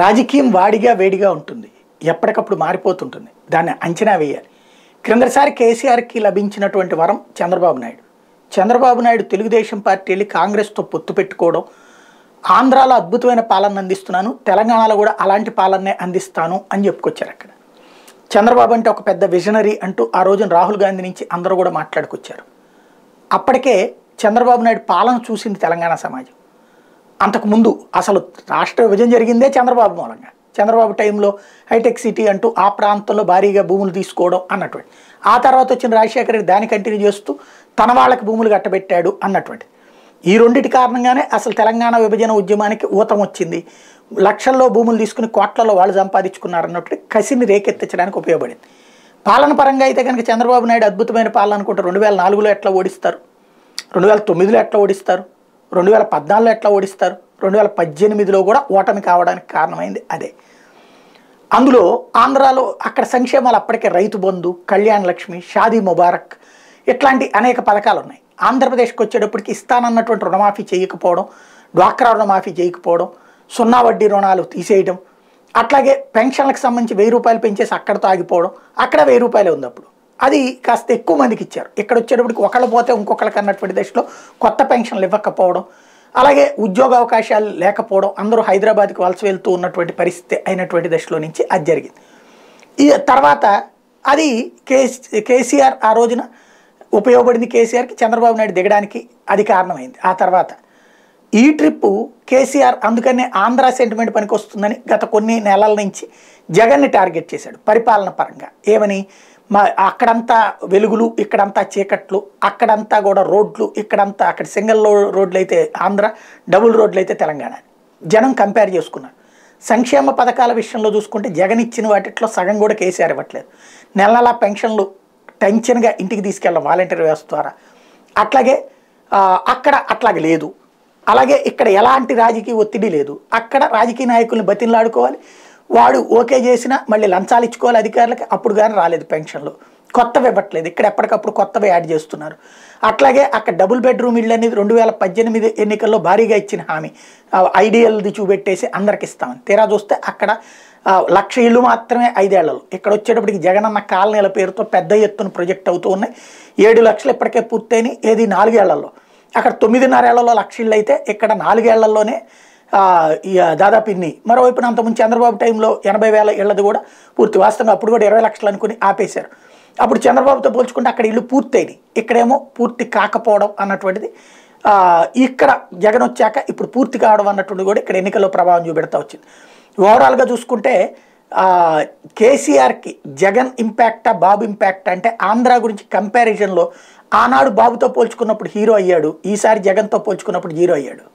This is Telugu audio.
రాజకీయం వాడిగా వేడిగా ఉంటుంది ఎప్పటికప్పుడు మారిపోతుంటుంది దాన్ని అంచనా వేయాలి క్రిందసారి కేసీఆర్కి లభించినటువంటి వరం చంద్రబాబు నాయుడు చంద్రబాబు నాయుడు తెలుగుదేశం పార్టీ వెళ్ళి కాంగ్రెస్తో పొత్తు పెట్టుకోవడం ఆంధ్రాలో అద్భుతమైన పాలన అందిస్తున్నాను తెలంగాణలో కూడా అలాంటి పాలనే అందిస్తాను అని చెప్పుకొచ్చారు అక్కడ చంద్రబాబు అంటే ఒక పెద్ద విజనరీ అంటూ ఆ రోజున రాహుల్ గాంధీ నుంచి అందరూ కూడా మాట్లాడుకొచ్చారు అప్పటికే చంద్రబాబు నాయుడు పాలన చూసింది తెలంగాణ సమాజం అంతకుముందు అసలు రాష్ట్ర విభజన జరిగిందే చంద్రబాబు మూలంగా చంద్రబాబు టైంలో హైటెక్ సిటీ అంటూ ఆ ప్రాంతంలో భారీగా భూములు తీసుకోవడం అన్నటువంటి ఆ తర్వాత వచ్చిన రాజశేఖర రెడ్డి దాన్ని కంటిన్యూ చేస్తూ తన వాళ్ళకి భూములు కట్టబెట్టాడు అన్నటువంటి ఈ రెండింటి కారణంగానే అసలు తెలంగాణ విభజన ఉద్యమానికి ఊతం వచ్చింది లక్షల్లో భూములు తీసుకుని కోట్లలో వాళ్ళు సంపాదించుకున్నారు అన్నట్టు కసిని రేకెత్తించడానికి ఉపయోగపడింది పాలన పరంగా అయితే కనుక చంద్రబాబు నాయుడు అద్భుతమైన పాలన అనుకుంటే రెండు వేల నాలుగులో ఎట్లా ఓడిస్తారు రెండు వేల తొమ్మిదిలో ఎట్లా ఓడిస్తారు రెండు వేల పద్నాలుగులో ఎట్లా ఓడిస్తారు రెండు వేల పద్దెనిమిదిలో కూడా ఓటమి కావడానికి కారణమైంది అదే అందులో ఆంధ్రాలో అక్కడ సంక్షేమాలు అప్పటికే రైతు బంధు కళ్యాణ్ లక్ష్మి షాదీ ముబారక్ ఇట్లాంటి అనేక పథకాలు ఉన్నాయి ఆంధ్రప్రదేశ్కి వచ్చేటప్పటికి ఇస్తానన్నటువంటి రుణమాఫీ చేయకపోవడం డ్వాక్రా రుణమాఫీ చేయకపోవడం సున్నా వడ్డీ రుణాలు తీసేయడం అట్లాగే పెన్షన్లకు సంబంధించి వెయ్యి రూపాయలు పెంచేసి అక్కడతో ఆగిపోవడం అక్కడ వెయ్యి రూపాయలే ఉంది అప్పుడు అది కాస్త ఎక్కువ మందికి ఇచ్చారు ఇక్కడ వచ్చేటప్పటికి ఒకళ్ళు పోతే ఇంకొకళ్ళకి అన్నటువంటి దశలో కొత్త పెన్షన్లు ఇవ్వకపోవడం అలాగే ఉద్యోగ అవకాశాలు లేకపోవడం అందరూ హైదరాబాద్కి వలస వెళ్తూ ఉన్నటువంటి పరిస్థితి అయినటువంటి దశలో నుంచి అది జరిగింది ఈ తర్వాత అది కేసీ కేసీఆర్ ఆ రోజున ఉపయోగపడింది కేసీఆర్కి చంద్రబాబు నాయుడు దిగడానికి అది కారణమైంది ఆ తర్వాత ఈ ట్రిప్పు కేసీఆర్ అందుకనే ఆంధ్ర సెంటిమెంట్ పనికి వస్తుందని గత కొన్ని నెలల నుంచి జగన్ని టార్గెట్ చేశాడు పరిపాలన పరంగా ఏమని మా అక్కడంతా వెలుగులు ఇక్కడంతా చీకట్లు అక్కడంతా కూడా రోడ్లు ఇక్కడంతా అక్కడ సింగిల్ రోడ్లు అయితే ఆంధ్ర డబుల్ రోడ్లు అయితే తెలంగాణ జనం కంపేర్ చేసుకున్నారు సంక్షేమ పథకాల విషయంలో చూసుకుంటే జగన్ ఇచ్చిన వాటిట్లో సగం కూడా కేసీఆర్ ఇవ్వట్లేదు నెల నెలా పెన్షన్లు టెన్షన్గా ఇంటికి తీసుకెళ్ళడం వాలంటీర్ వ్యవస్థ ద్వారా అట్లాగే అక్కడ అట్లాగే లేదు అలాగే ఇక్కడ ఎలాంటి రాజకీయ ఒత్తిడి లేదు అక్కడ రాజకీయ నాయకుల్ని బతిలాడుకోవాలి వాడు ఓకే చేసినా మళ్ళీ లంచాలు ఇచ్చుకోవాలి అధికారులకి అప్పుడు కానీ రాలేదు పెన్షన్లు కొత్తవి ఇవ్వట్లేదు ఇక్కడ ఎప్పటికప్పుడు కొత్తవి యాడ్ చేస్తున్నారు అట్లాగే అక్కడ డబుల్ బెడ్రూమ్ ఇళ్ళు అనేది రెండు వేల పద్దెనిమిది ఎన్నికల్లో భారీగా ఇచ్చిన హామీ ఐడియల్ది చూపెట్టేసి అందరికి ఇస్తామని తీరా చూస్తే అక్కడ లక్ష ఇళ్ళు మాత్రమే ఐదేళ్లలో ఇక్కడ వచ్చేటప్పటికి జగనన్న కాలనీల పేరుతో పెద్ద ఎత్తున ప్రొజెక్ట్ అవుతూ ఉన్నాయి ఏడు లక్షలు ఇప్పటికే పూర్తయినాయి ఏది నాలుగేళ్లలో అక్కడ తొమ్మిదిన్నరేళ్లలో లక్ష ఇళ్ళు అయితే ఇక్కడ నాలుగేళ్లలోనే దాదాపు ఇన్ని మరోవైపున అంతకుముందు చంద్రబాబు టైంలో ఎనభై వేల ఇళ్లది కూడా పూర్తి వాస్తవంగా అప్పుడు కూడా ఇరవై లక్షలు అనుకుని ఆపేశారు అప్పుడు చంద్రబాబుతో పోల్చుకుంటే అక్కడ ఇల్లు పూర్తయినాయి ఇక్కడేమో పూర్తి కాకపోవడం అన్నటువంటిది ఇక్కడ జగన్ వచ్చాక ఇప్పుడు పూర్తి కావడం అన్నటువంటి కూడా ఇక్కడ ఎన్నికల్లో ప్రభావం చూపెడతా వచ్చింది ఓవరాల్గా చూసుకుంటే కేసీఆర్కి జగన్ ఇంపాక్టా బాబు ఇంపాక్ట్ అంటే ఆంధ్ర గురించి కంపారిజన్లో ఆనాడు బాబుతో పోల్చుకున్నప్పుడు హీరో అయ్యాడు ఈసారి జగన్తో పోల్చుకున్నప్పుడు హీరో అయ్యాడు